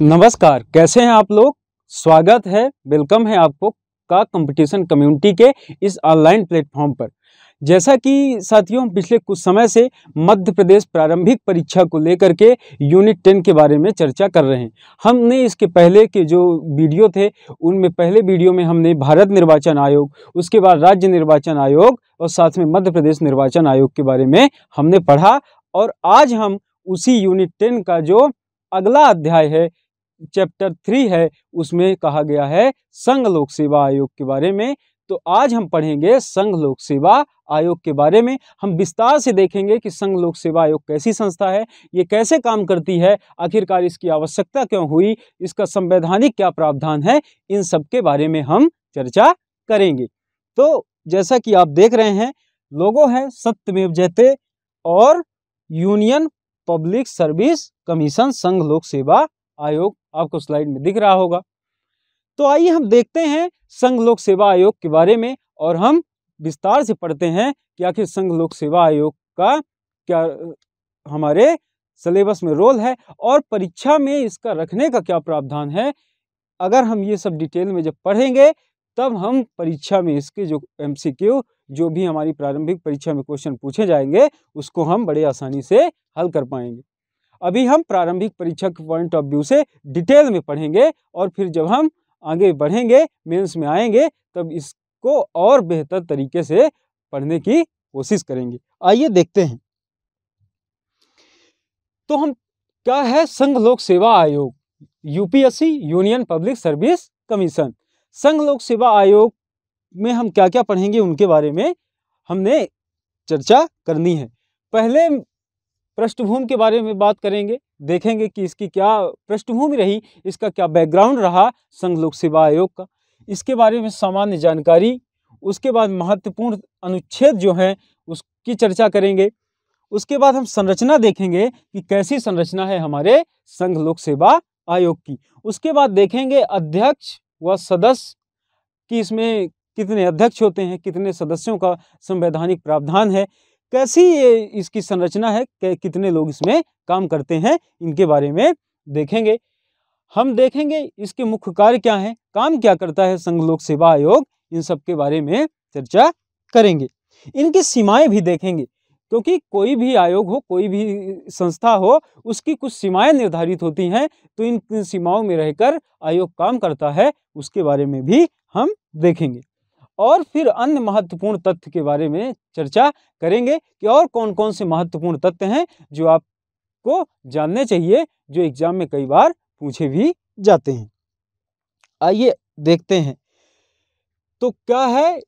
नमस्कार कैसे हैं आप लोग स्वागत है वेलकम है आपको का कंपटीशन कम्युनिटी के इस ऑनलाइन प्लेटफॉर्म पर जैसा कि साथियों हम पिछले कुछ समय से मध्य प्रदेश प्रारंभिक परीक्षा को लेकर के यूनिट टेन के बारे में चर्चा कर रहे हैं हमने इसके पहले के जो वीडियो थे उनमें पहले वीडियो में हमने भारत निर्वाचन आयोग उसके बाद राज्य निर्वाचन आयोग और साथ में मध्य प्रदेश निर्वाचन आयोग के बारे में हमने पढ़ा और आज हम उसी यूनिट टेन का जो अगला अध्याय है चैप्टर थ्री है उसमें कहा गया है संघ लोक सेवा आयोग के बारे में तो आज हम पढ़ेंगे संघ लोक सेवा आयोग के बारे में हम विस्तार से देखेंगे कि संघ लोक सेवा आयोग कैसी संस्था है ये कैसे काम करती है आखिरकार इसकी आवश्यकता क्यों हुई इसका संवैधानिक क्या प्रावधान है इन सब के बारे में हम चर्चा करेंगे तो जैसा कि आप देख रहे हैं लोगो है सत्यमेव जयते और यूनियन पब्लिक सर्विस कमीशन संघ लोक सेवा आयोग आपको स्लाइड में दिख रहा होगा तो आइए हम देखते हैं संघ लोक सेवा आयोग के बारे में और हम विस्तार से पढ़ते हैं कि आखिर संघ लोक सेवा आयोग का क्या हमारे सिलेबस में रोल है और परीक्षा में इसका रखने का क्या प्रावधान है अगर हम ये सब डिटेल में जब पढ़ेंगे तब हम परीक्षा में इसके जो एम जो भी हमारी प्रारंभिक परीक्षा में क्वेश्चन पूछे जाएंगे उसको हम बड़े आसानी से हल कर पाएंगे अभी हम प्रारंभिक परीक्षा के पॉइंट ऑफ व्यू से डिटेल में पढ़ेंगे और फिर जब हम आगे बढ़ेंगे मेंस में आएंगे तब इसको और बेहतर तरीके से पढ़ने की कोशिश करेंगे आइए देखते हैं तो हम क्या है संघ लोक सेवा आयोग UPSC Union Public Service Commission संघ लोक सेवा आयोग में हम क्या क्या पढ़ेंगे उनके बारे में हमने चर्चा करनी है पहले पृष्ठभूमि के बारे में बात करेंगे देखेंगे कि इसकी क्या पृष्ठभूमि रही इसका क्या बैकग्राउंड रहा संघ लोक सेवा आयोग का इसके बारे में सामान्य जानकारी उसके बाद महत्वपूर्ण अनुच्छेद जो हैं उसकी चर्चा करेंगे उसके बाद हम संरचना देखेंगे कि कैसी संरचना है हमारे संघ लोक सेवा आयोग की उसके बाद देखेंगे अध्यक्ष व सदस्य कि इसमें कितने अध्यक्ष होते हैं कितने सदस्यों का संवैधानिक प्रावधान है कैसी ये इसकी संरचना है कितने लोग इसमें काम करते हैं इनके बारे में देखेंगे हम देखेंगे इसके मुख्य कार्य क्या हैं काम क्या करता है संघ लोक सेवा आयोग इन सब के बारे में चर्चा करेंगे इनकी सीमाएं भी देखेंगे क्योंकि कोई भी आयोग हो कोई भी संस्था हो उसकी कुछ सीमाएं निर्धारित होती हैं तो इन सीमाओं में रहकर आयोग काम करता है उसके बारे में भी हम देखेंगे और फिर अन्य महत्वपूर्ण तथ्य के बारे में चर्चा करेंगे कि और कौन कौन से महत्वपूर्ण तथ्य हैं जो आपको जानने चाहिए जो एग्जाम में कई बार पूछे भी जाते हैं आइए देखते हैं तो क्या है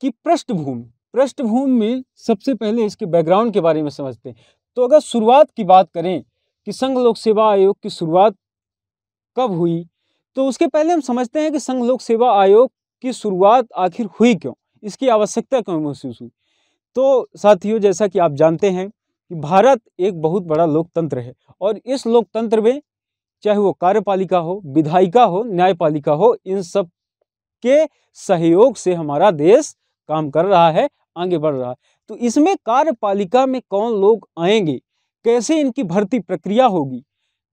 कि पृष्ठभूमि पृष्ठभूमि में सबसे पहले इसके बैकग्राउंड के बारे में समझते हैं तो अगर शुरुआत की बात करें कि संघ लोक सेवा आयोग की शुरुआत कब हुई तो उसके पहले हम समझते हैं कि संघ लोक सेवा आयोग की शुरुआत आखिर हुई क्यों इसकी आवश्यकता क्यों महसूस हुई तो साथियों जैसा कि आप जानते हैं कि भारत एक बहुत बड़ा लोकतंत्र है और इस लोकतंत्र में चाहे वो कार्यपालिका हो विधायिका हो न्यायपालिका हो इन सब के सहयोग से हमारा देश काम कर रहा है आगे बढ़ रहा है तो इसमें कार्यपालिका में कौन लोग आएंगे कैसे इनकी भर्ती प्रक्रिया होगी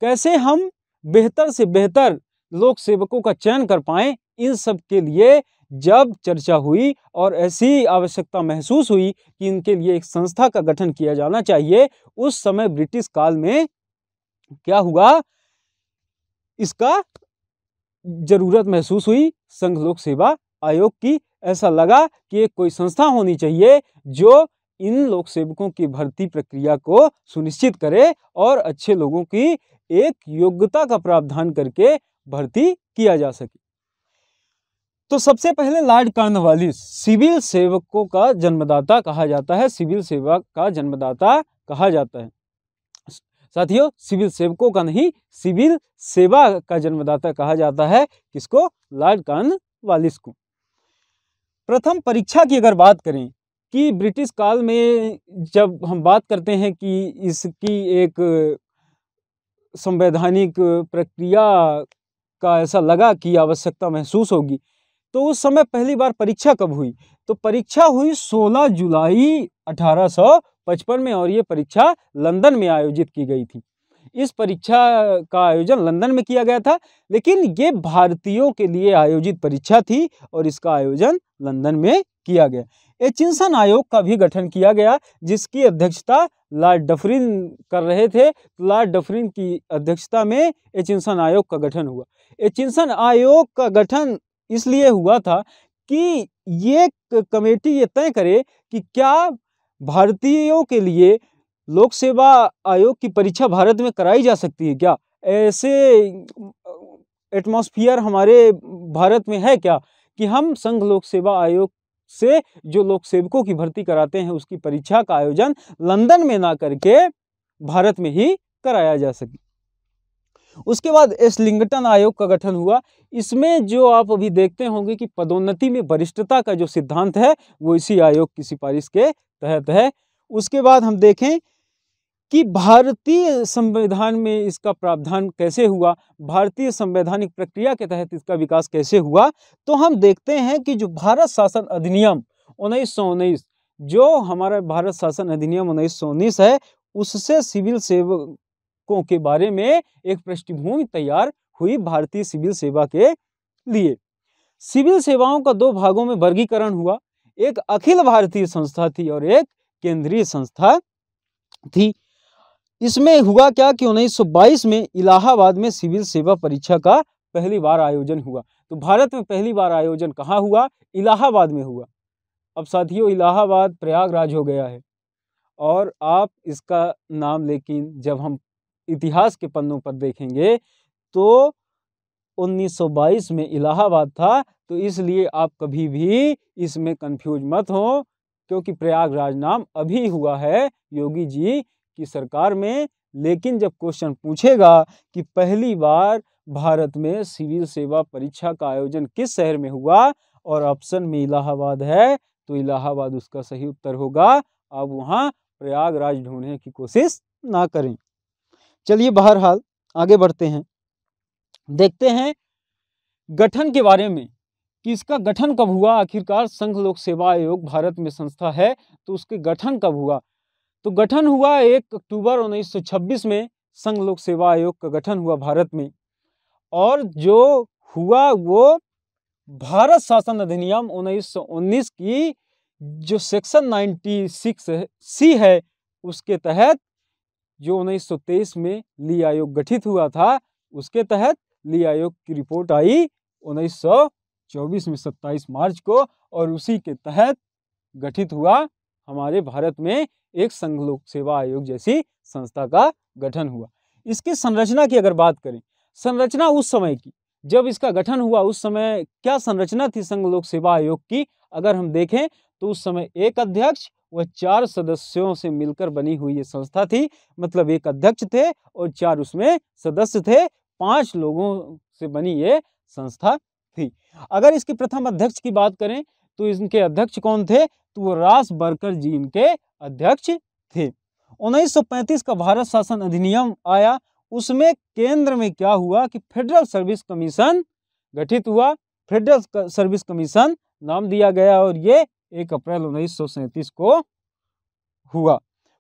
कैसे हम बेहतर से बेहतर लोक सेवकों का चयन कर पाएँ इन सब के लिए जब चर्चा हुई और ऐसी आवश्यकता महसूस हुई कि इनके लिए एक संस्था का गठन किया जाना चाहिए उस समय ब्रिटिश काल में क्या हुआ इसका जरूरत महसूस हुई संघ लोक सेवा आयोग की ऐसा लगा कि एक कोई संस्था होनी चाहिए जो इन लोक सेवकों की भर्ती प्रक्रिया को सुनिश्चित करे और अच्छे लोगों की एक योग्यता का प्रावधान करके भर्ती किया जा सके तो सबसे पहले लॉर्ड कार्नवालिस सिविल सेवकों का जन्मदाता कहा जाता है सिविल सेवक का जन्मदाता कहा जाता है साथियों सिविल सेवकों का नहीं सिविल सेवा का जन्मदाता कहा जाता है किसको लॉर्ड कार्नवालिस को प्रथम परीक्षा की अगर बात करें कि ब्रिटिश काल में जब हम बात करते हैं कि इसकी एक संवैधानिक प्रक्रिया का ऐसा लगा कि आवश्यकता महसूस होगी तो उस समय पहली बार परीक्षा कब हुई तो परीक्षा हुई 16 जुलाई 1855 में और ये परीक्षा लंदन में आयोजित की गई थी इस परीक्षा का आयोजन लंदन में किया गया था लेकिन ये भारतीयों के लिए आयोजित परीक्षा थी और इसका आयोजन लंदन में किया गया एचिंसन आयोग का भी गठन किया गया जिसकी अध्यक्षता लॉर्ड डफरिन कर रहे थे लॉर्ड डफरिन की अध्यक्षता में एचिंसन आयोग का गठन हुआ एचिंसन आयोग का गठन इसलिए हुआ था कि ये कमेटी ये तय करे कि क्या भारतीयों के लिए लोक सेवा आयोग की परीक्षा भारत में कराई जा सकती है क्या ऐसे एटमॉस्फियर हमारे भारत में है क्या कि हम संघ लोक सेवा आयोग से जो लोक सेवकों की भर्ती कराते हैं उसकी परीक्षा का आयोजन लंदन में ना करके भारत में ही कराया जा सके उसके बाद एसलिंगटन आयोग का गठन हुआ इसमें जो आप अभी देखते होंगे कि पदोन्नति में वरिष्ठता का जो सिद्धांत है वो इसी आयोग की सिफारिश के तहत है उसके बाद हम देखें कि भारतीय संविधान में इसका प्रावधान कैसे हुआ भारतीय संवैधानिक प्रक्रिया के तहत इसका विकास कैसे हुआ तो हम देखते हैं कि जो भारत शासन अधिनियम उन्नीस जो हमारा भारत शासन अधिनियम उन्नीस है उससे सिविल सेवक हकों के बारे में एक पृष्ठभूमि तैयार हुई भारतीय सिविल सेवा के लिए सिविल सेवाओं का दो भागों में वर्गीकरण हुआ एक अखिल भारतीय संस्था थी और एक केंद्रीय संस्था थी इसमें हुआ क्या कि 1922 में इलाहाबाद में सिविल सेवा परीक्षा का पहली बार आयोजन हुआ तो भारत में पहली बार आयोजन कहाँ हुआ इलाहाबाद में हुआ अब साथियों इलाहाबाद प्रयागराज हो गया है और आप इसका नाम लेकिन जब हम इतिहास के पन्नों पर देखेंगे तो 1922 में इलाहाबाद था तो इसलिए आप कभी भी इसमें कंफ्यूज मत हो क्योंकि प्रयागराज नाम अभी हुआ है योगी जी की सरकार में लेकिन जब क्वेश्चन पूछेगा कि पहली बार भारत में सिविल सेवा परीक्षा का आयोजन किस शहर में हुआ और ऑप्शन में इलाहाबाद है तो इलाहाबाद उसका सही उत्तर होगा आप वहाँ प्रयागराज ढूंढने की कोशिश ना करें चलिए बहरहाल आगे बढ़ते हैं देखते हैं गठन के बारे में कि इसका गठन कब हुआ आखिरकार संघ लोक सेवा आयोग भारत में संस्था है तो उसके गठन कब हुआ तो गठन हुआ एक अक्टूबर 1926 में संघ लोक सेवा आयोग का गठन हुआ भारत में और जो हुआ वो भारत शासन अधिनियम 1919 की जो सेक्शन 96 सी है उसके तहत जो 1923 में ली आयोग गठित हुआ था उसके तहत ली आयोग की रिपोर्ट आई 1924 में 27 मार्च को और उसी के तहत गठित हुआ हमारे भारत में एक संघ लोक सेवा आयोग जैसी संस्था का गठन हुआ इसकी संरचना की अगर बात करें संरचना उस समय की जब इसका गठन हुआ उस समय क्या संरचना थी संघ लोक सेवा आयोग की अगर हम देखें तो उस समय एक अध्यक्ष वह चार सदस्यों से मिलकर बनी हुई ये संस्था थी मतलब एक अध्यक्ष थे और चार उसमें सदस्य थे पांच लोगों से बनी ये संस्था थी अगर इसके प्रथम अध्यक्ष की बात करें तो इनके अध्यक्ष कौन थे तो वो रास बरकर जी इनके अध्यक्ष थे 1935 का भारत शासन अधिनियम आया उसमें केंद्र में क्या हुआ कि फेडरल सर्विस कमीशन गठित हुआ फेडरल सर्विस कमीशन नाम दिया गया और ये एक अप्रैल उन्नीस को हुआ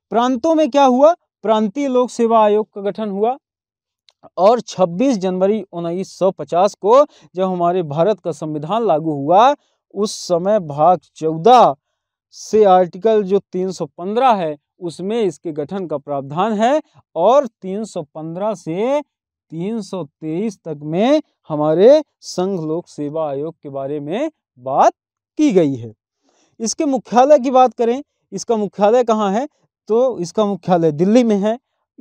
प्रांतों में क्या हुआ प्रांतीय लोक सेवा आयोग का गठन हुआ और 26 जनवरी 1950 को जब हमारे भारत का संविधान लागू हुआ उस समय भाग 14 से आर्टिकल जो 315 है उसमें इसके गठन का प्रावधान है और 315 से 323 तक में हमारे संघ लोक सेवा आयोग के बारे में बात की गई है इसके मुख्यालय की बात करें इसका मुख्यालय कहाँ है तो इसका मुख्यालय दिल्ली में है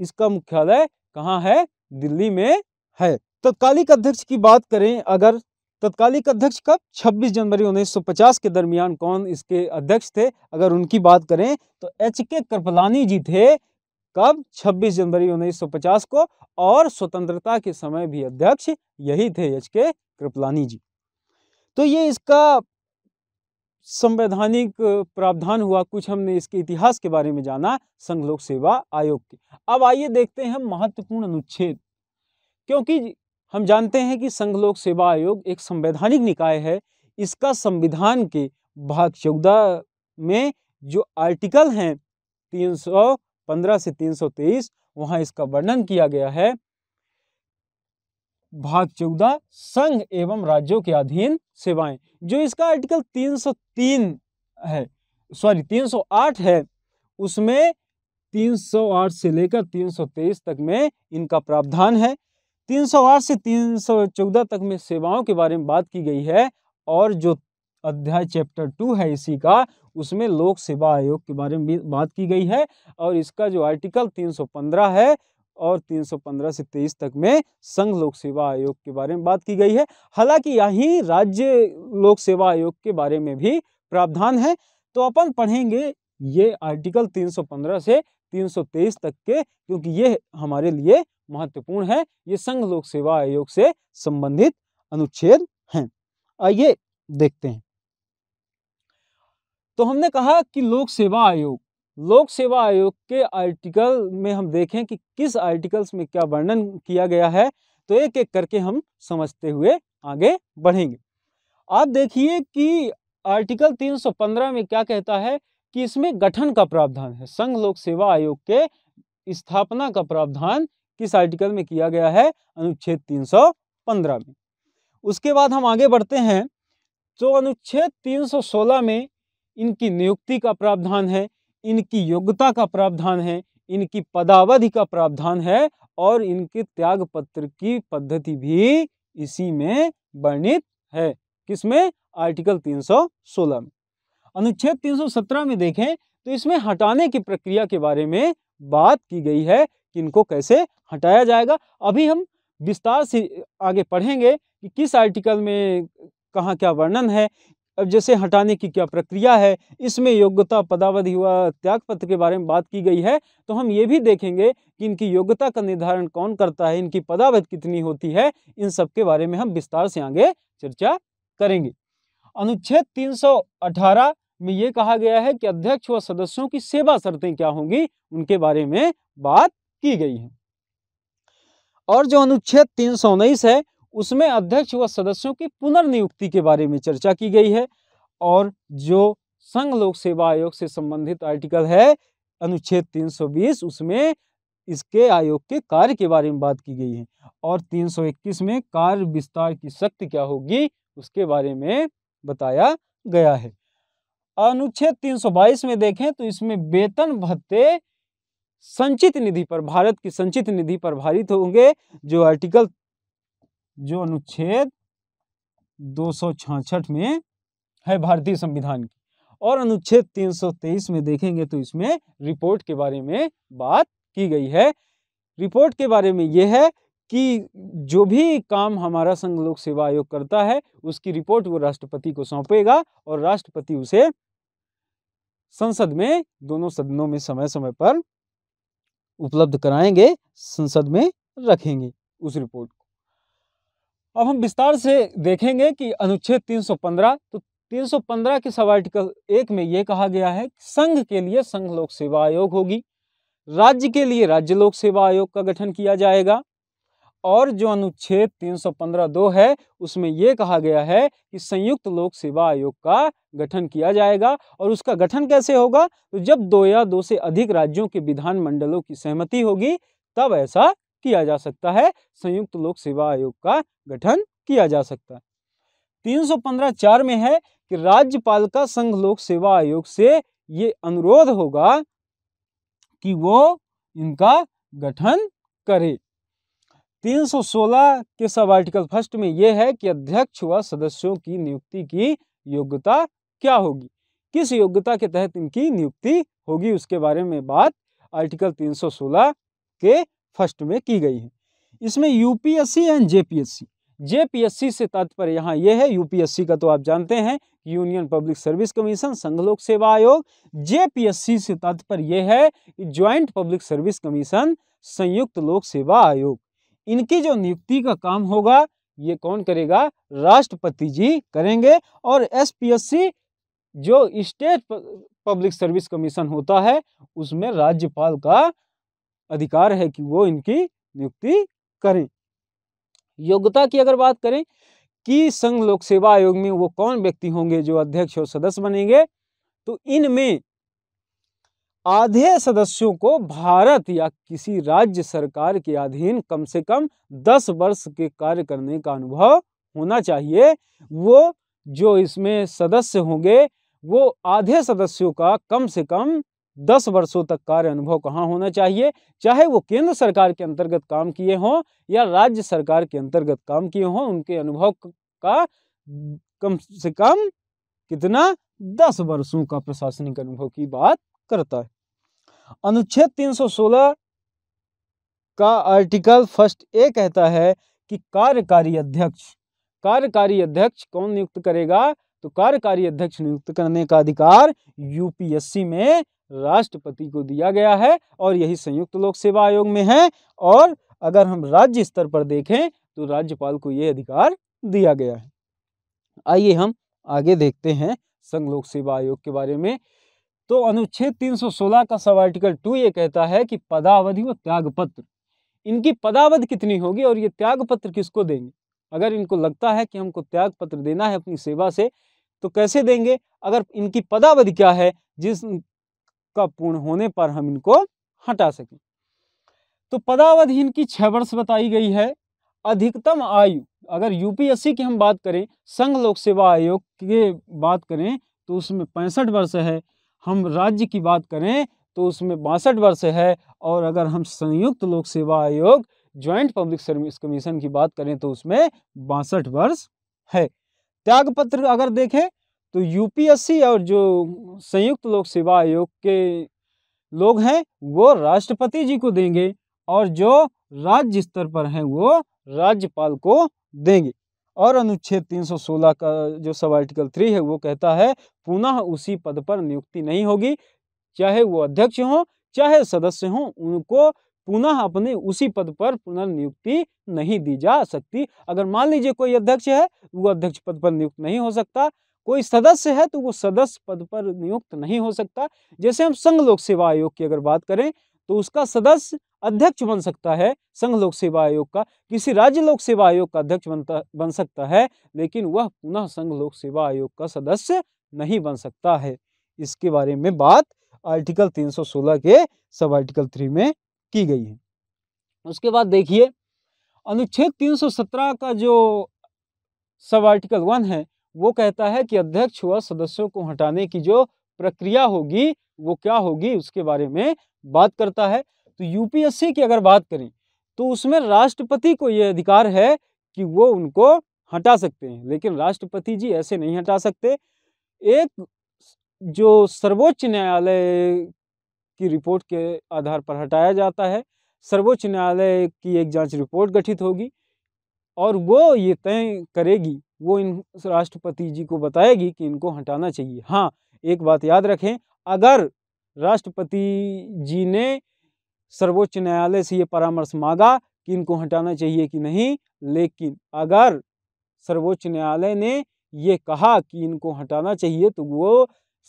इसका मुख्यालय कहाँ है दिल्ली में है तत्कालिक अध्यक्ष की बात करें अगर तत्कालिक अध्यक्ष कब 26 जनवरी 1950 के दरमियान कौन इसके अध्यक्ष थे अगर उनकी बात करें तो एच के कृपलानी जी थे कब 26 जनवरी 1950 को और स्वतंत्रता के समय भी अध्यक्ष यही थे एच के कृपलानी जी तो ये इसका संवैधानिक प्रावधान हुआ कुछ हमने इसके इतिहास के बारे में जाना संघ लोक सेवा आयोग के अब आइए देखते हैं महत्वपूर्ण अनुच्छेद क्योंकि हम जानते हैं कि संघ लोक सेवा आयोग एक संवैधानिक निकाय है इसका संविधान के भाग चौदह में जो आर्टिकल हैं 315 से 323 वहां इसका वर्णन किया गया है भाग चौदह संघ एवं राज्यों के अधीन सेवाएं जो इसका आर्टिकल 303 है सॉरी 308 है उसमें 308 से लेकर 323 तक में इनका प्रावधान है 308 से 314 तक में सेवाओं के बारे में बात की गई है और जो अध्याय चैप्टर टू है इसी का उसमें लोक सेवा आयोग के बारे में भी बात की गई है और इसका जो आर्टिकल 315 है और 315 से 23 तक में संघ लोक सेवा आयोग के बारे में बात की गई है हालांकि यही राज्य लोक सेवा आयोग के बारे में भी प्रावधान है तो अपन पढ़ेंगे ये आर्टिकल 315 से 323 तक के क्योंकि ये हमारे लिए महत्वपूर्ण है ये संघ लोक सेवा आयोग से संबंधित अनुच्छेद हैं आइए देखते हैं तो हमने कहा कि लोक सेवा आयोग लोक सेवा आयोग के आर्टिकल में हम देखें कि किस आर्टिकल्स में क्या वर्णन किया गया है तो एक एक करके हम समझते हुए आगे बढ़ेंगे आप देखिए कि आर्टिकल 315 में क्या कहता है कि इसमें गठन का प्रावधान है संघ लोक सेवा आयोग के स्थापना का प्रावधान किस आर्टिकल में किया गया है अनुच्छेद 315 में उसके बाद हम आगे बढ़ते हैं तो अनुच्छेद 316 में इनकी नियुक्ति का प्रावधान है इनकी योग्यता का प्रावधान है इनकी पदावधि का प्रावधान है और इनके त्याग पत्र की पद्धति भी इसी में वर्णित है किसमें आर्टिकल 316 में अनुच्छेद 317 में देखें तो इसमें हटाने की प्रक्रिया के बारे में बात की गई है कि इनको कैसे हटाया जाएगा अभी हम विस्तार से आगे पढ़ेंगे कि किस आर्टिकल में कहाँ क्या वर्णन है अब जैसे हटाने की क्या प्रक्रिया है इसमें योग्यता पदावधि व त्याग पत्र के बारे में बात की गई है तो हम ये भी देखेंगे कि इनकी योग्यता का निर्धारण कौन करता है इनकी पदावधि कितनी होती है इन सब के बारे में हम विस्तार से आगे चर्चा करेंगे अनुच्छेद 318 में ये कहा गया है कि अध्यक्ष व सदस्यों की सेवा शर्तें क्या होंगी उनके बारे में बात की गई है और जो अनुच्छेद तीन है उसमें अध्यक्ष व सदस्यों की पुनर्नियुक्ति के बारे में चर्चा की गई है और जो संघ लोक सेवा आयोग से संबंधित आर्टिकल है अनुच्छेद 320 उसमें इसके आयोग के कार्य के बारे में बात की गई है और 321 में कार्य विस्तार की शक्ति क्या होगी उसके बारे में बताया गया है अनुच्छेद 322 में देखें तो इसमें वेतन भत्ते संचित निधि पर भारत की संचित निधि पर भारित होंगे जो आर्टिकल जो अनुच्छेद दो में है भारतीय संविधान की और अनुच्छेद 323 में देखेंगे तो इसमें रिपोर्ट के बारे में बात की गई है रिपोर्ट के बारे में यह है कि जो भी काम हमारा संघ लोक सेवा आयोग करता है उसकी रिपोर्ट वो राष्ट्रपति को सौंपेगा और राष्ट्रपति उसे संसद में दोनों सदनों में समय समय पर उपलब्ध कराएंगे संसद में रखेंगे उस रिपोर्ट को अब हम विस्तार से देखेंगे कि अनुच्छेद 315 तो 315 के सब आर्टिकल एक में ये कहा गया है संघ के लिए संघ लोक सेवा आयोग होगी राज्य के लिए राज्य लोक सेवा आयोग का गठन किया जाएगा और जो अनुच्छेद 315 दो है उसमें ये कहा गया है कि संयुक्त लोक सेवा आयोग का गठन किया जाएगा और उसका गठन कैसे होगा तो जब दो या दो से अधिक राज्यों के विधानमंडलों की सहमति होगी तब ऐसा किया जा सकता है संयुक्त लोक सेवा आयोग का गठन किया जा सकता है तीन सौ पंद्रह चार में है कि राज्यपाल का संघ लोक सेवा आयोग से ये अनुरोध होगा कि वो इनका गठन करे 316 के सब आर्टिकल फर्स्ट में यह है कि अध्यक्ष व सदस्यों की नियुक्ति की योग्यता क्या होगी किस योग्यता के तहत इनकी नियुक्ति होगी उसके बारे में बात आर्टिकल 316 के फर्स्ट में की गई है इसमें यूपीएससी एंड जेपीएससी जेपीएससी से तात्पर्य यहाँ यह है यूपीएससी का तो आप जानते हैं यूनियन पब्लिक सर्विस कमीशन संघ लोक सेवा आयोग जेपीएससी से तात्पर्य यह है ज्वाइंट पब्लिक सर्विस कमीशन संयुक्त लोक सेवा आयोग इनकी जो नियुक्ति का काम होगा ये कौन करेगा राष्ट्रपति जी करेंगे और एसपीएससी जो स्टेट पब्लिक सर्विस कमीशन होता है उसमें राज्यपाल का अधिकार है कि वो इनकी नियुक्ति करें योग्यता की अगर बात करें कि संघ लोक सेवा आयोग में वो कौन व्यक्ति होंगे जो अध्यक्ष और सदस्य बनेंगे तो इनमें आधे सदस्यों को भारत या किसी राज्य सरकार के अधीन कम से कम दस वर्ष के कार्य करने का अनुभव होना चाहिए वो जो इसमें सदस्य होंगे वो आधे सदस्यों का कम से कम दस वर्षों तक कार्य अनुभव कहाँ होना चाहिए चाहे वो केंद्र सरकार के अंतर्गत काम किए हों या राज्य सरकार के अंतर्गत काम किए हों उनके अनुभव का कम से कम कितना दस वर्षों का प्रशासनिक अनुभव की बात करता है अनुच्छेद 316 का आर्टिकल फर्स्ट ए कहता है कि कार्यकारी अध्यक्ष कार्यकारी अध्यक्ष कौन नियुक्त करेगा तो कार्यकारी अध्यक्ष नियुक्त करने का अधिकार यूपीएससी में राष्ट्रपति को दिया गया है और यही संयुक्त लोक सेवा आयोग में है और अगर हम राज्य स्तर पर देखें तो राज्यपाल को ये अधिकार दिया गया है आइए हम आगे देखते हैं संघ लोक सेवा आयोग के बारे में तो अनुच्छेद 316 का सब आर्टिकल टू ये कहता है कि पदावधि व त्यागपत्र इनकी पदावधि कितनी होगी और ये त्यागपत्र किसको देंगे अगर इनको लगता है कि हमको त्यागपत्र देना है अपनी सेवा से तो कैसे देंगे अगर इनकी पदावधि क्या है जिस का पूर्ण होने पर हम इनको हटा सकें तो पदावधि इनकी छः वर्ष बताई गई है अधिकतम आयु अगर यूपीएससी की हम बात करें संघ लोक सेवा आयोग की बात करें तो उसमें पैंसठ वर्ष है हम राज्य की बात करें तो उसमें बासठ वर्ष है और अगर हम संयुक्त लोक सेवा आयोग ज्वाइंट पब्लिक सर्विस कमीशन की बात करें तो उसमें बासठ वर्ष है त्यागपत्र अगर देखें तो यूपीएससी और जो संयुक्त लोक सेवा आयोग के लोग हैं वो राष्ट्रपति जी को देंगे और जो राज्य स्तर पर हैं वो राज्यपाल को देंगे और अनुच्छेद 316 का जो सब आर्टिकल थ्री है वो कहता है पुनः उसी पद पर नियुक्ति नहीं होगी चाहे वो अध्यक्ष हों चाहे सदस्य हों उनको पुनः अपने उसी पद पर पुनर्नियुक्ति नहीं दी जा सकती अगर मान लीजिए कोई अध्यक्ष है वो अध्यक्ष पद पर नियुक्त नहीं हो सकता कोई सदस्य है तो वो सदस्य पद पर नियुक्त नहीं हो सकता जैसे हम संघ लोक सेवा आयोग की अगर बात करें तो उसका सदस्य अध्यक्ष बन सकता है संघ लोक सेवा आयोग का किसी राज्य लोक सेवा आयोग का अध्यक्ष बनता बन सकता है लेकिन वह पुनः संघ लोक सेवा आयोग का सदस्य नहीं बन सकता है इसके बारे में बात आर्टिकल 316 के सब आर्टिकल थ्री में की गई है उसके बाद देखिए अनुच्छेद 317 का जो सब आर्टिकल वन है वो कहता है कि अध्यक्ष व सदस्यों को हटाने की जो प्रक्रिया होगी वो क्या होगी उसके बारे में बात करता है तो यूपीएससी की अगर बात करें तो उसमें राष्ट्रपति को ये अधिकार है कि वो उनको हटा सकते हैं लेकिन राष्ट्रपति जी ऐसे नहीं हटा सकते एक जो सर्वोच्च न्यायालय की रिपोर्ट के आधार पर हटाया जाता है सर्वोच्च न्यायालय की एक जांच रिपोर्ट गठित होगी और वो ये तय करेगी वो इन राष्ट्रपति जी को बताएगी कि इनको हटाना चाहिए हाँ एक बात याद रखें अगर राष्ट्रपति जी ने सर्वोच्च न्यायालय से ये परामर्श मांगा कि इनको हटाना चाहिए कि नहीं लेकिन अगर सर्वोच्च न्यायालय ने ये कहा कि इनको हटाना चाहिए तो वो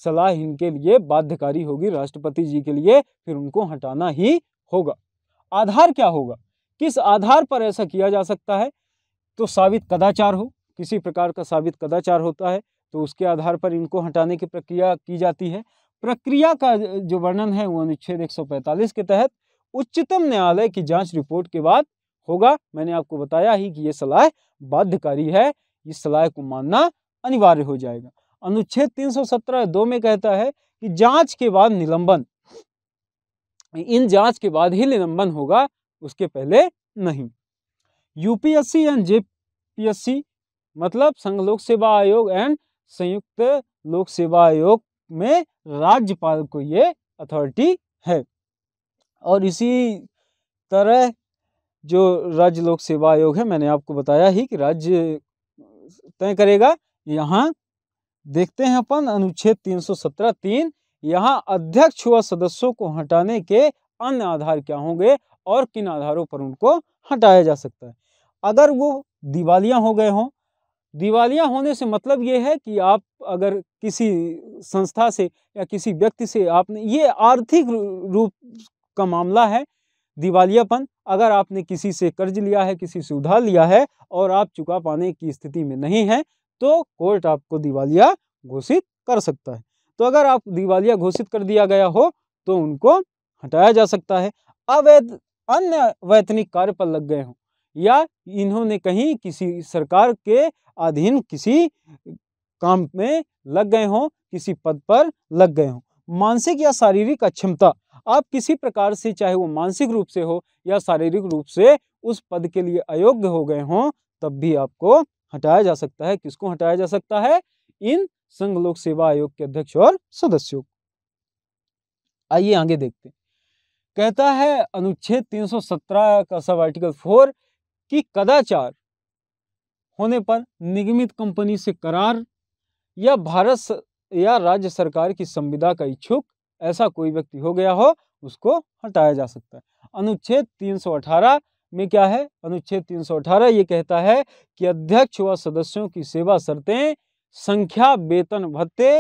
सलाह इनके लिए बाध्यकारी होगी राष्ट्रपति जी के लिए फिर उनको हटाना ही होगा आधार क्या होगा किस आधार पर ऐसा किया जा सकता है तो साबित कदाचार हो किसी प्रकार का साबित कदाचार होता है तो उसके आधार पर इनको हटाने की प्रक्रिया की जाती है प्रक्रिया का जो वर्णन है वो अनुच्छेद 145 के तहत उच्चतम न्यायालय की जांच रिपोर्ट के बाद होगा मैंने आपको बताया ही कि ये सलाह बाध्यकारी है इस सलाह को मानना अनिवार्य हो जाएगा अनुच्छेद तीन दो में कहता है कि जांच के बाद निलंबन इन जांच के बाद ही निलंबन होगा उसके पहले नहीं यूपीएससी एंड जेपीएससी मतलब संघ लोक सेवा आयोग एंड संयुक्त लोक सेवा आयोग में राज्यपाल को ये अथॉरिटी है और इसी तरह जो राज्य लोक सेवा आयोग है मैंने आपको बताया ही कि राज्य तय करेगा यहाँ देखते हैं अपन अनुच्छेद 317 तीन यहाँ अध्यक्ष व सदस्यों को हटाने के अन्य आधार क्या होंगे और किन आधारों पर उनको हटाया जा सकता है अगर वो दिवालिया हो गए हों दिवालिया होने से मतलब ये है कि आप अगर किसी संस्था से या किसी व्यक्ति से आपने ये आर्थिक रूप का मामला है दिवालियापन अगर आपने किसी से कर्ज लिया है किसी से उधार लिया है और आप चुका पाने की स्थिति में नहीं है तो कोर्ट आपको दिवालिया घोषित कर सकता है तो अगर आप दिवालिया घोषित कर दिया गया हो तो उनको हटाया जा सकता है अवैध अन्य वैतनिक कार्य पर लग गए हों या इन्होंने कहीं किसी सरकार के अधीन किसी काम में लग गए हों किसी पद पर लग गए हों मानसिक या शारीरिक अक्षमता आप किसी प्रकार से चाहे वो मानसिक रूप से हो या शारीरिक रूप से उस पद के लिए अयोग्य हो गए हों तब भी आपको हटाया जा सकता है किसको हटाया जा सकता है इन संघ लोक सेवा आयोग के अध्यक्ष और सदस्यों को आइए आगे देखते हैं कहता है अनुच्छेद 317 का सब आर्टिकल फोर कि कदाचार होने पर निगमित कंपनी से करार या भारत या राज्य सरकार की संविदा का इच्छुक ऐसा कोई व्यक्ति हो गया हो उसको हटाया जा सकता है अनुच्छेद 318 में क्या है अनुच्छेद 318 ये कहता है कि अध्यक्ष व सदस्यों की सेवा शर्तें संख्या वेतन भत्ते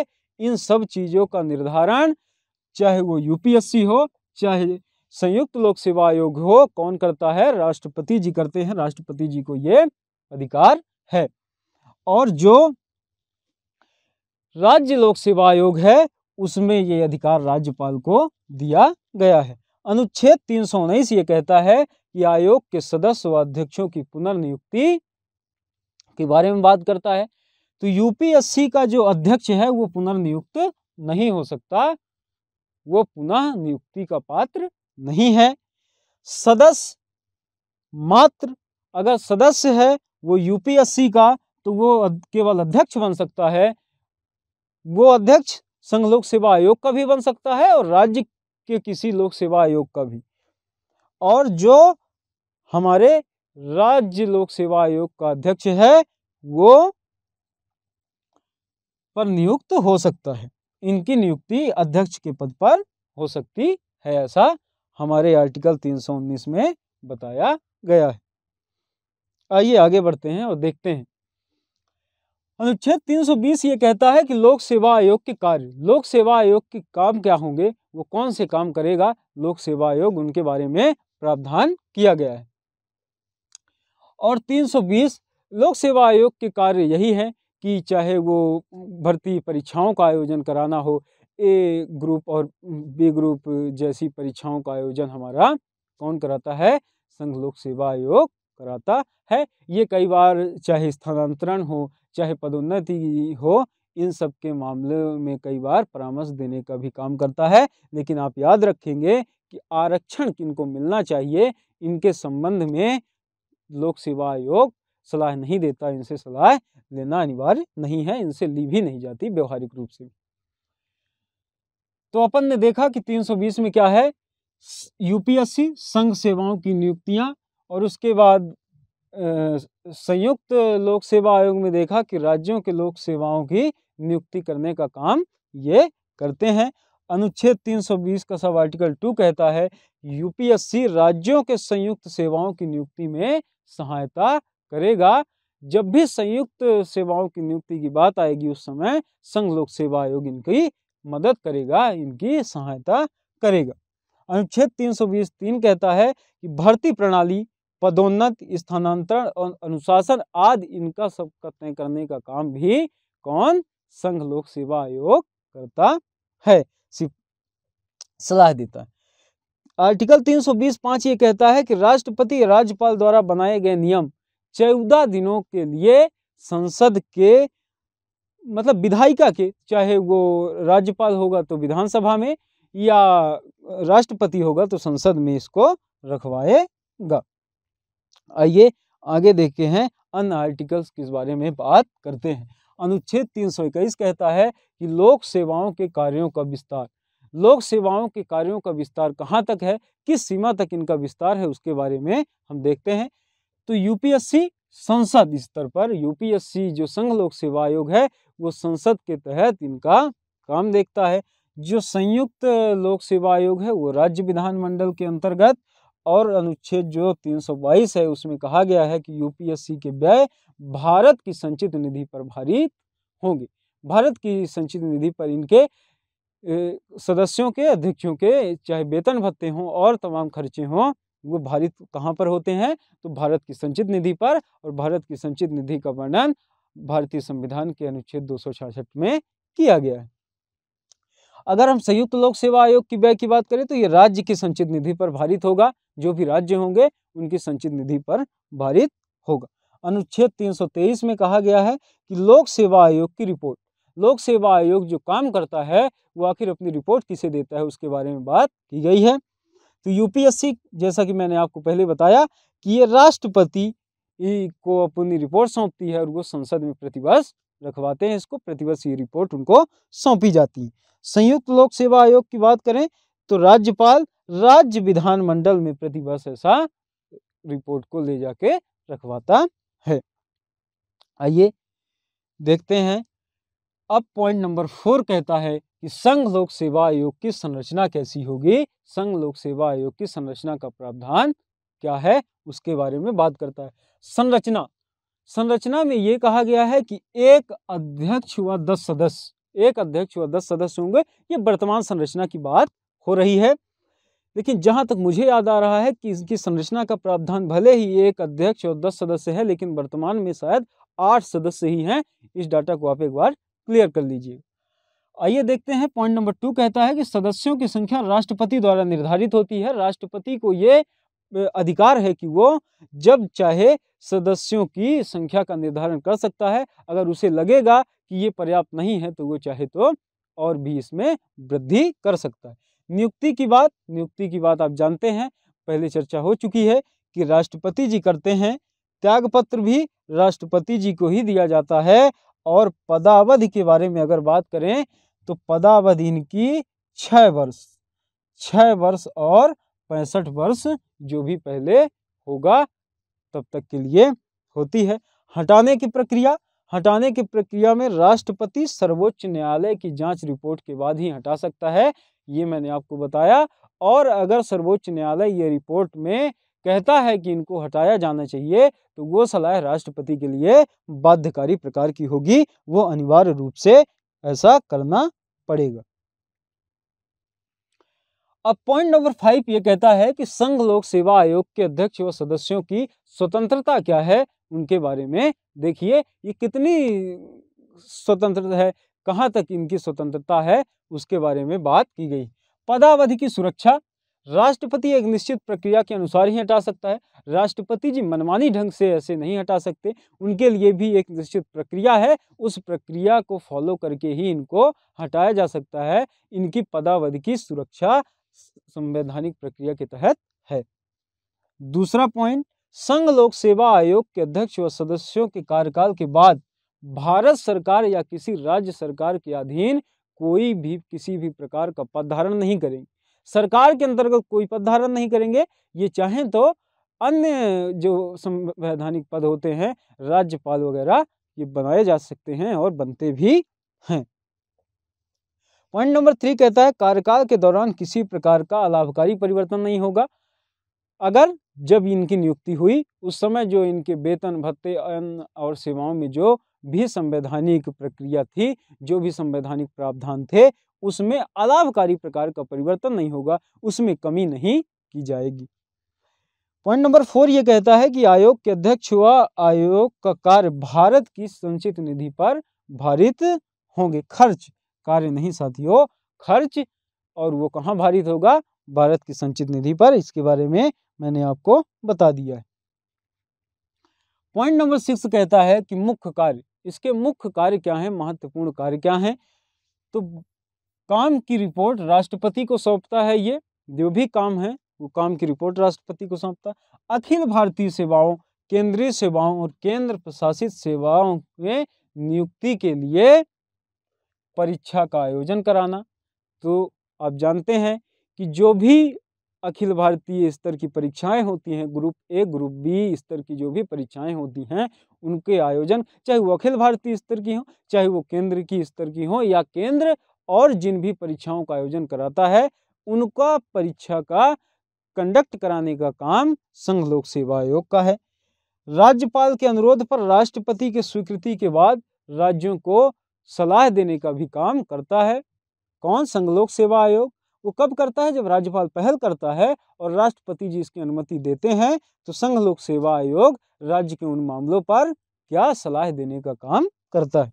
इन सब चीज़ों का निर्धारण चाहे वो यूपीएससी हो चाहे संयुक्त लोक सेवा आयोग हो कौन करता है राष्ट्रपति जी करते हैं राष्ट्रपति जी को ये अधिकार है और जो राज्य लोक सेवा आयोग है उसमें ये अधिकार राज्यपाल को दिया गया है अनुच्छेद तीन सौ उन्नीस ये कहता है कि आयोग के सदस्य व अध्यक्षों की पुनर्नियुक्ति के बारे में बात करता है तो यूपीएससी का जो अध्यक्ष है वो पुनर्नियुक्त नहीं हो सकता वो पुनः नियुक्ति का पात्र नहीं है सदस्य मात्र अगर सदस्य है वो यूपीएससी का तो वो केवल अध्यक्ष बन सकता है वो अध्यक्ष संघ लोक सेवा आयोग का भी बन सकता है और राज्य के किसी लोक सेवा आयोग का भी और जो हमारे राज्य लोक सेवा आयोग का अध्यक्ष है वो पर नियुक्त हो सकता है इनकी नियुक्ति अध्यक्ष के पद पर हो सकती है ऐसा हमारे आर्टिकल 319 में बताया गया है आइए आगे बढ़ते हैं और देखते हैं अनुच्छेद 320 ये कहता है कि लोक सेवा आयोग के कार्य लोक सेवा आयोग के काम क्या होंगे वो कौन से काम करेगा लोक सेवा आयोग उनके बारे में प्रावधान किया गया है और 320 लोक सेवा आयोग के कार्य यही है कि चाहे वो भर्ती परीक्षाओं का आयोजन कराना हो ए ग्रुप और बी ग्रुप जैसी परीक्षाओं का आयोजन हमारा कौन कराता है संघ लोक सेवा आयोग कराता है ये कई बार चाहे स्थानांतरण हो चाहे पदोन्नति हो इन सब के मामले में कई बार परामर्श देने का भी काम करता है लेकिन आप याद रखेंगे कि आरक्षण किनको मिलना चाहिए इनके संबंध में लोक सेवा आयोग सलाह नहीं देता इनसे सलाह लेना अनिवार्य नहीं है इनसे ली भी नहीं जाती व्यवहारिक रूप से तो अपन ने देखा कि 320 में क्या है यूपीएससी संघ सेवाओं की नियुक्तियां और उसके बाद संयुक्त लोक सेवा आयोग में देखा कि राज्यों के लोक सेवाओं की नियुक्ति करने का काम ये करते हैं अनुच्छेद 320 का सब आर्टिकल टू कहता है यूपीएससी राज्यों के संयुक्त सेवाओं की नियुक्ति में सहायता करेगा जब भी संयुक्त सेवाओं की नियुक्ति की बात आएगी उस समय संघ लोक सेवा आयोग इनकी मदद करेगा इनकी सहायता करेगा अनुच्छेद तीन सौ बीस तीन कहता है कि भर्ती प्रणाली पदोन्नत स्थानांतरण और अनुशासन आदि इनका सब कत्य करने का काम भी कौन संघ लोक सेवा आयोग करता है सलाह देता है आर्टिकल तीन सौ बीस पांच ये कहता है कि राष्ट्रपति राज्यपाल द्वारा बनाए गए नियम चौदह दिनों के लिए संसद के मतलब विधायिका के चाहे वो राज्यपाल होगा तो विधानसभा में या राष्ट्रपति होगा तो संसद में इसको रखवाएगा आइए आगे देखते हैं अन आर्टिकल्स किस बारे में बात करते हैं अनुच्छेद 321 कहता है कि लोक सेवाओं के कार्यों का विस्तार लोक सेवाओं के कार्यों का विस्तार कहाँ तक है किस सीमा तक इनका विस्तार है उसके बारे में हम देखते हैं तो यूपीएससी संसद स्तर पर यूपीएससी जो संघ लोक सेवा आयोग है वो संसद के तहत इनका काम देखता है जो संयुक्त लोक सेवा आयोग है वो राज्य विधानमंडल के अंतर्गत और अनुच्छेद जो 322 है उसमें कहा गया है कि यूपीएससी के व्यय भारत की संचित निधि पर भारित होंगे भारत की संचित निधि पर इनके सदस्यों के अध्यक्षों के चाहे वेतन भत्ते हों और तमाम खर्चे हों वो भारित कहाँ पर होते हैं तो भारत की संचित निधि पर और भारत की संचित निधि का वर्णन भारतीय संविधान के अनुच्छेद दो में किया गया है अगर हम संयुक्त लोक सेवा आयोग की व्यय की बात करें तो ये राज्य की संचित निधि पर भारित होगा जो भी राज्य होंगे उनकी संचित निधि पर भारित होगा अनुच्छेद 323 में कहा गया है कि लोक सेवा आयोग की रिपोर्ट लोक सेवा आयोग जो काम करता है वो आखिर अपनी रिपोर्ट किसे देता है उसके बारे में बात की गई है तो यूपीएससी जैसा कि मैंने आपको पहले बताया कि ये राष्ट्रपति को अपनी रिपोर्ट सौंपती है और वो संसद में प्रतिवर्ष रखवाते हैं इसको प्रतिवर्ष ये रिपोर्ट उनको सौंपी जाती है संयुक्त लोक सेवा आयोग की बात करें तो राज्यपाल राज्य विधानमंडल में प्रतिवर्ष ऐसा रिपोर्ट को ले जाके रखवाता है आइए देखते हैं अब पॉइंट नंबर फोर कहता है कि संघ लोक सेवा आयोग की संरचना कैसी होगी संघ लोक सेवा आयोग की संरचना का प्रावधान क्या है उसके बारे में बात करता है संरचना संरचना में ये कहा गया है कि एक अध्यक्ष व दस सदस्य एक अध्यक्ष व दस सदस्य होंगे ये वर्तमान संरचना की बात हो रही है लेकिन जहां तक मुझे याद आ रहा है कि इसकी संरचना का प्रावधान भले ही एक अध्यक्ष और दस सदस्य है लेकिन वर्तमान में शायद आठ सदस्य ही हैं इस डाटा को आप एक बार क्लियर कर लीजिए आइए देखते हैं पॉइंट नंबर टू कहता है कि सदस्यों की संख्या राष्ट्रपति द्वारा निर्धारित होती है राष्ट्रपति को ये अधिकार है कि वो जब चाहे सदस्यों की संख्या का निर्धारण कर सकता है अगर उसे लगेगा कि ये पर्याप्त नहीं है तो वो चाहे तो और भी इसमें वृद्धि कर सकता है नियुक्ति की बात नियुक्ति की बात आप जानते हैं पहले चर्चा हो चुकी है कि राष्ट्रपति जी करते हैं त्यागपत्र भी राष्ट्रपति जी को ही दिया जाता है और पदावधि के बारे में अगर बात करें तो पदावधि इनकी छः वर्ष छः वर्ष और पैंसठ वर्ष जो भी पहले होगा तब तक के लिए होती है हटाने की प्रक्रिया हटाने की प्रक्रिया में राष्ट्रपति सर्वोच्च न्यायालय की जांच रिपोर्ट के बाद ही हटा सकता है ये मैंने आपको बताया और अगर सर्वोच्च न्यायालय ये रिपोर्ट में कहता है कि इनको हटाया जाना चाहिए तो वो सलाह राष्ट्रपति के लिए बाध्यकारी प्रकार की होगी वो अनिवार्य रूप से ऐसा करना पड़ेगा अब पॉइंट नंबर फाइव ये कहता है कि संघ लोक सेवा आयोग के अध्यक्ष व सदस्यों की स्वतंत्रता क्या है उनके बारे में देखिए ये कितनी स्वतंत्रता है कहाँ तक इनकी स्वतंत्रता है उसके बारे में बात की गई पदावधि की सुरक्षा राष्ट्रपति एक निश्चित प्रक्रिया के अनुसार ही हटा सकता है राष्ट्रपति जी मनमानी ढंग से ऐसे नहीं हटा सकते उनके लिए भी एक निश्चित प्रक्रिया है उस प्रक्रिया को फॉलो करके ही इनको हटाया जा सकता है इनकी पदावधि की सुरक्षा संवैधानिक प्रक्रिया के तहत है दूसरा पॉइंट संघ लोक सेवा आयोग के अध्यक्ष व सदस्यों के कार्यकाल के बाद भारत सरकार या किसी राज्य सरकार के अधीन कोई भी किसी भी प्रकार का पद धारण नहीं करेंगे सरकार के अंतर्गत कोई पद धारण नहीं करेंगे ये चाहें तो अन्य जो संवैधानिक पद होते हैं राज्यपाल वगैरह ये बनाए जा सकते हैं और बनते भी हैं पॉइंट नंबर थ्री कहता है कार्यकाल के दौरान किसी प्रकार का अलाभकारी परिवर्तन नहीं होगा अगर जब इनकी नियुक्ति हुई उस समय जो इनके वेतन भत्ते अन्न और सेवाओं में जो भी संवैधानिक प्रक्रिया थी जो भी संवैधानिक प्रावधान थे उसमें अलाभकारी प्रकार का परिवर्तन नहीं होगा उसमें कमी नहीं की जाएगी पॉइंट नंबर फोर ये कहता है कि आयोग के अध्यक्ष व आयोग का कार्य भारत की संचित निधि पर भारित होंगे खर्च कार्य नहीं साथियों खर्च और वो कहाँ भारित होगा भारत की संचित निधि पर इसके बारे में मैंने आपको बता दिया है पॉइंट नंबर सिक्स कहता है कि मुख्य कार्य इसके मुख्य कार्य क्या हैं महत्वपूर्ण कार्य क्या हैं तो काम की रिपोर्ट राष्ट्रपति को सौंपता है ये जो भी काम है वो काम की रिपोर्ट राष्ट्रपति को सौंपता अखिल भारतीय सेवाओं केंद्रीय सेवाओं और केंद्र प्रशासित सेवाओं में नियुक्ति के लिए परीक्षा का आयोजन कराना तो आप जानते हैं कि जो भी अखिल भारतीय स्तर की परीक्षाएं होती हैं ग्रुप ए ग्रुप बी स्तर की जो भी परीक्षाएं होती हैं उनके आयोजन चाहे वो अखिल भारतीय स्तर की हो चाहे वो केंद्र की स्तर की हो या केंद्र और जिन भी परीक्षाओं का आयोजन कराता है उनका परीक्षा का कंडक्ट कराने का काम संघ लोक सेवा आयोग का है राज्यपाल के अनुरोध पर राष्ट्रपति के स्वीकृति के बाद राज्यों को सलाह देने का भी काम करता है कौन संघ लोक सेवा आयोग वो कब करता है जब राज्यपाल पहल करता है और राष्ट्रपति जी इसकी अनुमति देते हैं तो संघ लोक सेवा आयोग राज्य के उन मामलों पर क्या सलाह देने का काम करता है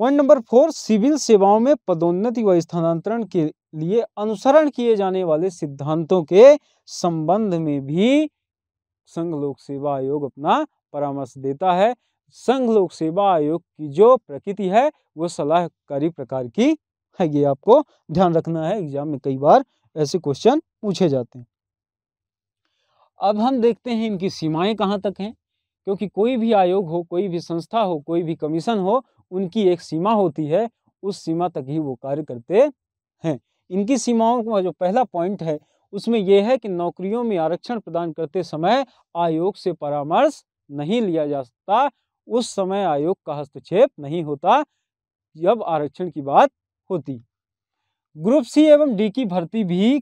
पॉइंट नंबर फोर सिविल सेवाओं में पदोन्नति व स्थानांतरण के लिए अनुसरण किए जाने वाले सिद्धांतों के संबंध में भी संघ लोक सेवा आयोग अपना परामर्श देता है संघ लोक सेवा आयोग की जो प्रकृति है वो सलाहकारी प्रकार की है ये आपको ध्यान रखना है एग्जाम में कई बार ऐसे क्वेश्चन पूछे जाते हैं अब हम देखते हैं इनकी सीमाएं कहाँ तक हैं क्योंकि कोई भी आयोग हो कोई भी संस्था हो कोई भी कमीशन हो उनकी एक सीमा होती है उस सीमा तक ही वो कार्य करते हैं इनकी सीमाओं का जो पहला पॉइंट है उसमें यह है कि नौकरियों में आरक्षण प्रदान करते समय आयोग से परामर्श नहीं लिया जा सकता उस समय आयोग का हस्तक्षेप नहीं होता जब आरक्षण की बात होती ग्रुप सी एवं डी की भर्ती भी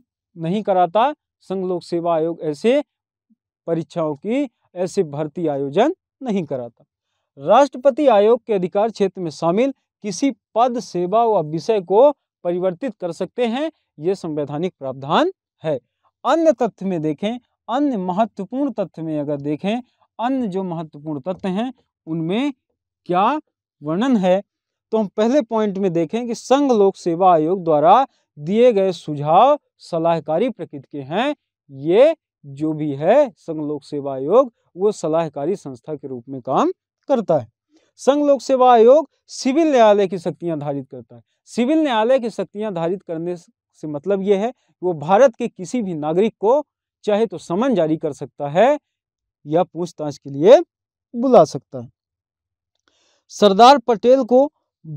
नहीं कराता संघ लोक सेवा आयोग ऐसे परीक्षाओं की ऐसे भर्ती आयोजन नहीं कराता राष्ट्रपति आयोग के अधिकार क्षेत्र में शामिल किसी पद सेवा व विषय को परिवर्तित कर सकते हैं ये संवैधानिक प्रावधान है अन्य तथ्य में देखें अन्य महत्वपूर्ण तथ्य में अगर देखें अन्य जो महत्वपूर्ण तथ्य हैं उनमें क्या वर्णन है तो हम पहले पॉइंट में देखें कि संघ लोक सेवा आयोग द्वारा दिए गए सुझाव सलाहकारी प्रकृति के हैं ये जो भी है संघ लोक सेवा आयोग वो सलाहकारी संस्था के रूप में काम करता है संघ लोक सेवा आयोग सिविल न्यायालय की शक्तियां धारित करता है सिविल न्यायालय की शक्तियां धारित करने से मतलब यह है कि वो भारत के किसी भी नागरिक को चाहे तो समन जारी कर सकता है या पूछताछ के लिए बुला सकता है सरदार पटेल को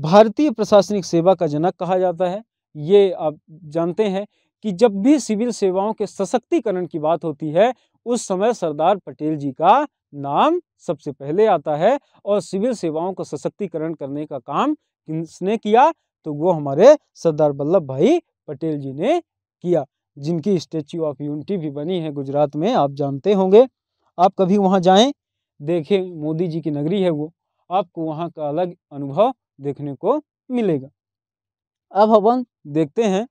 भारतीय प्रशासनिक सेवा का जनक कहा जाता है ये आप जानते हैं कि जब भी सिविल सेवाओं के सशक्तिकरण की बात होती है उस समय सरदार पटेल जी का नाम सबसे पहले आता है और सिविल सेवाओं का सशक्तिकरण करने का काम किसने किया तो वो हमारे सरदार वल्लभ भाई पटेल जी ने किया जिनकी स्टेच्यू ऑफ यूनिटी भी बनी है गुजरात में आप जानते होंगे आप कभी वहाँ जाए देखें मोदी जी की नगरी है वो आपको वहाँ का अलग अनुभव देखने को मिलेगा अब हम देखते हैं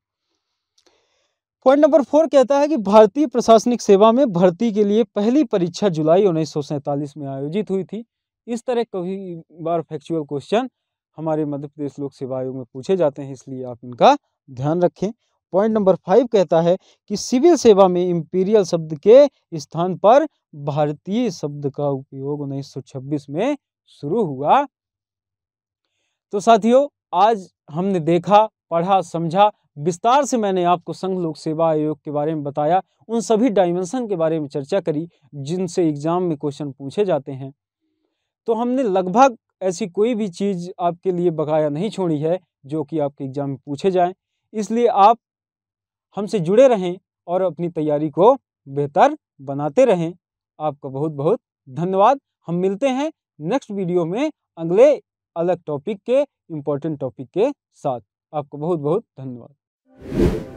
पॉइंट नंबर फोर कहता है कि भारतीय प्रशासनिक सेवा में भर्ती के लिए पहली परीक्षा जुलाई उन्नीस में आयोजित हुई थी इस तरह कभी बार फैक्चुअल क्वेश्चन हमारे मध्य प्रदेश लोक सेवा आयोग में पूछे जाते हैं इसलिए आप इनका ध्यान रखें पॉइंट नंबर फाइव कहता है कि सिविल सेवा में इंपीरियल शब्द के स्थान पर भारतीय शब्द का उपयोग 1926 में शुरू हुआ तो साथियों आज हमने देखा पढ़ा समझा विस्तार से मैंने आपको संघ लोक सेवा आयोग के बारे में बताया उन सभी डायमेंशन के बारे में चर्चा करी जिनसे एग्ज़ाम में क्वेश्चन पूछे जाते हैं तो हमने लगभग ऐसी कोई भी चीज़ आपके लिए बकाया नहीं छोड़ी है जो कि आपके एग्ज़ाम में पूछे जाएँ इसलिए आप हमसे जुड़े रहें और अपनी तैयारी को बेहतर बनाते रहें आपका बहुत बहुत धन्यवाद हम मिलते हैं नेक्स्ट वीडियो में अगले अलग टॉपिक के इम्पोर्टेंट टॉपिक के साथ आपको बहुत बहुत धन्यवाद Thank you